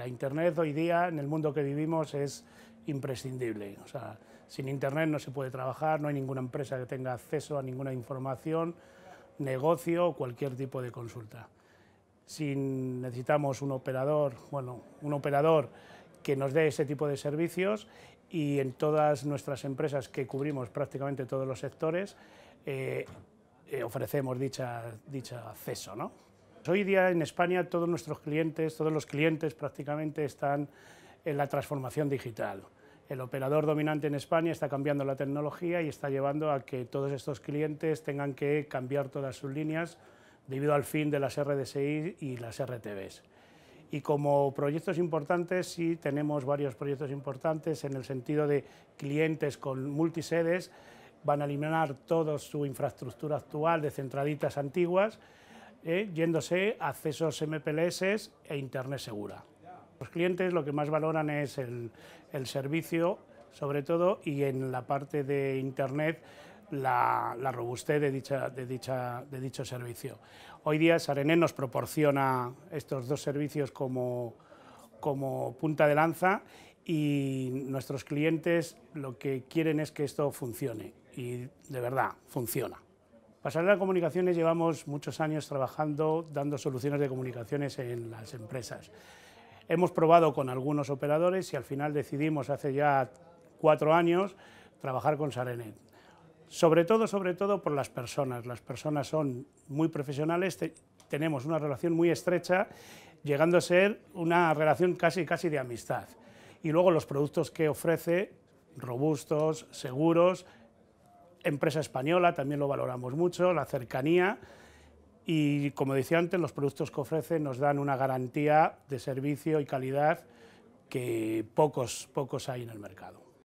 La Internet hoy día, en el mundo que vivimos, es imprescindible. O sea, sin Internet no se puede trabajar, no hay ninguna empresa que tenga acceso a ninguna información, negocio, o cualquier tipo de consulta. Sin, necesitamos un operador, bueno, un operador que nos dé ese tipo de servicios y en todas nuestras empresas que cubrimos prácticamente todos los sectores eh, eh, ofrecemos dicho acceso. Hoy día en España todos nuestros clientes, todos los clientes prácticamente están en la transformación digital. El operador dominante en España está cambiando la tecnología y está llevando a que todos estos clientes tengan que cambiar todas sus líneas debido al fin de las RDSI y las RTBs. Y como proyectos importantes, sí tenemos varios proyectos importantes en el sentido de clientes con multisedes, van a eliminar toda su infraestructura actual de centraditas antiguas eh, yéndose accesos MPLS e Internet segura. Los clientes lo que más valoran es el, servicio, sobre todo, y en la parte de Internet la, robustez de, dicho servicio. Hoy día Sarenet nos proporciona estos dos servicios como punta de lanza y nuestros clientes lo que quieren es que esto funcione y de verdad funciona. Pasarela Comunicaciones llevamos muchos años trabajando dando soluciones de comunicaciones en las empresas. Hemos probado con algunos operadores y al final decidimos hace ya cuatro años trabajar con Sarenet. Sobre todo, sobre todo por las personas. Las personas son muy profesionales, tenemos una relación muy estrecha, llegando a ser una relación casi, casi de amistad. Y luego los productos que ofrece, robustos, seguros, empresa española, también lo valoramos mucho, la cercanía y, como decía antes, los productos que ofrece nos dan una garantía de servicio y calidad que pocos, pocos hay en el mercado.